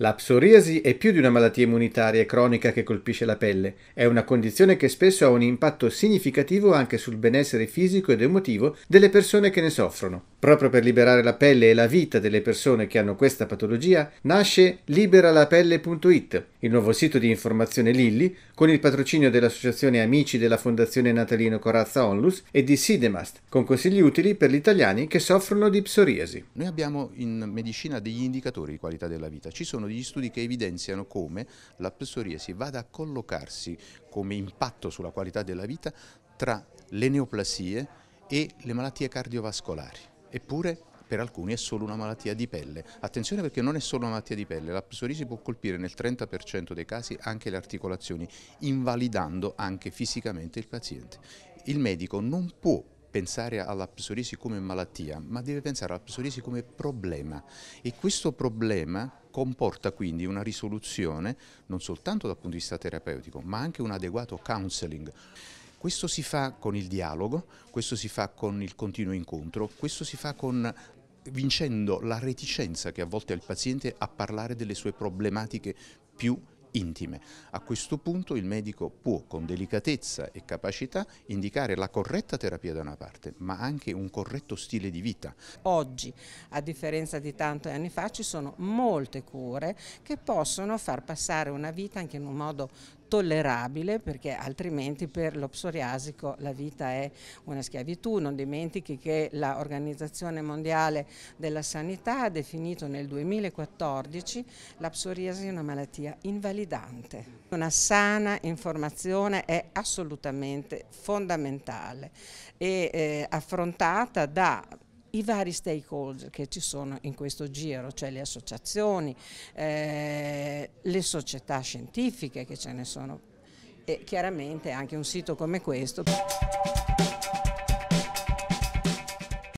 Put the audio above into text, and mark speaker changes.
Speaker 1: La psoriasi è più di una malattia immunitaria e cronica che colpisce la pelle, è una condizione che spesso ha un impatto significativo anche sul benessere fisico ed emotivo delle persone che ne soffrono. Proprio per liberare la pelle e la vita delle persone che hanno questa patologia, nasce liberalapelle.it, il nuovo sito di informazione Lilli, con il patrocinio dell'Associazione Amici della Fondazione Natalino Corazza Onlus e di Sidemast, con consigli utili per gli italiani che soffrono di psoriasi.
Speaker 2: Noi abbiamo in medicina degli indicatori di qualità della vita. Ci sono degli studi che evidenziano come la psoriasi vada a collocarsi come impatto sulla qualità della vita tra le neoplasie e le malattie cardiovascolari. Eppure per alcuni è solo una malattia di pelle. Attenzione perché non è solo una malattia di pelle, la psoriasi può colpire nel 30% dei casi anche le articolazioni, invalidando anche fisicamente il paziente. Il medico non può pensare alla psoriasi come malattia, ma deve pensare alla psoriasi come problema e questo problema comporta quindi una risoluzione non soltanto dal punto di vista terapeutico, ma anche un adeguato counseling. Questo si fa con il dialogo, questo si fa con il continuo incontro, questo si fa con vincendo la reticenza che a volte ha il paziente a parlare delle sue problematiche più intime. A questo punto il medico può con delicatezza e capacità indicare la corretta terapia da una parte, ma anche un corretto stile di vita.
Speaker 3: Oggi, a differenza di tanti anni fa, ci sono molte cure che possono far passare una vita anche in un modo tollerabile perché altrimenti per lo psoriasico la vita è una schiavitù. Non dimentichi che l'Organizzazione Mondiale della Sanità ha definito nel 2014 la psoriasi una malattia invalidante sfidante. Una sana informazione è assolutamente fondamentale e eh, affrontata da i vari stakeholder che ci sono in questo giro, cioè le associazioni, eh, le società scientifiche che ce ne sono e chiaramente anche un sito come questo.